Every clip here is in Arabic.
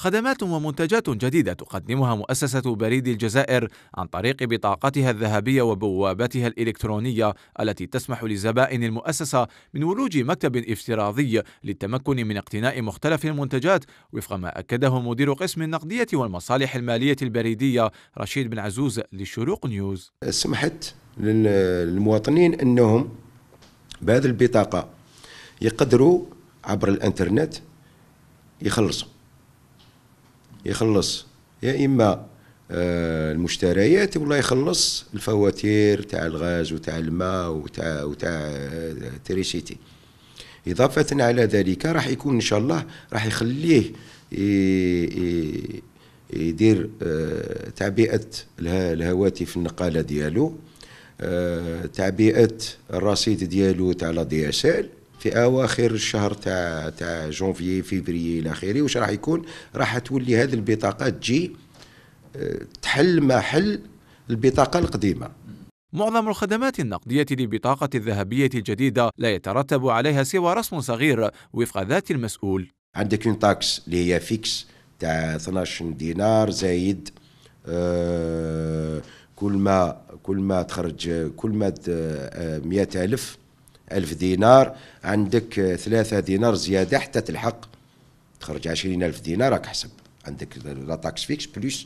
خدمات ومنتجات جديدة تقدمها مؤسسة بريد الجزائر عن طريق بطاقتها الذهبية وبوابتها الإلكترونية التي تسمح لزبائن المؤسسة من ولوج مكتب افتراضي للتمكن من اقتناء مختلف المنتجات وفق ما أكده مدير قسم النقدية والمصالح المالية البريدية رشيد بن عزوز للشروق نيوز سمحت للمواطنين أنهم بهذه البطاقة يقدروا عبر الانترنت يخلصوا يخلص يا اما آه، المشتريات ولا يخلص الفواتير تاع الغاز وتاع الماء وتاع وتاع آه، تريسيتي اضافه على ذلك راح يكون ان شاء الله راح يخليه يدير آه، تعبئه الهواتف النقاله ديالو تعبئه الرصيد ديالو تاع لا دي اس ال في اواخر الشهر تاع تاع جونفيي فيفري الى اخره واش راح يكون راح تولي هذه البطاقه تجي آه، تحل محل البطاقه القديمه معظم الخدمات النقدية للبطاقة الذهبية الجديدة لا يترتب عليها سوى رسم صغير وفق ذات المسؤول عندك اون تاكس اللي هي فيكس تاع 12 دينار زايد آه، كل ما كل ما تخرج كل ما 100000 آه، ألف دينار عندك ثلاثة دينار زيادة حتى تلحق تخرج عشرين ألف دينار راك حسب عندك لا تاكس فيكس بلوس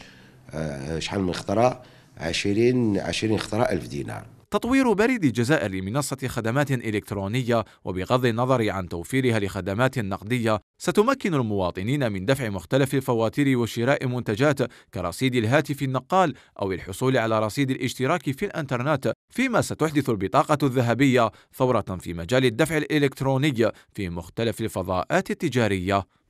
شحال من خطرة عشرين عشرين خطرة ألف دينار تطوير بريد الجزائر لمنصة خدمات إلكترونية وبغض النظر عن توفيرها لخدمات نقدية ستمكن المواطنين من دفع مختلف الفواتير وشراء منتجات كرصيد الهاتف النقال أو الحصول على رصيد الاشتراك في الأنترنت فيما ستحدث البطاقة الذهبية ثورة في مجال الدفع الإلكتروني في مختلف الفضاءات التجارية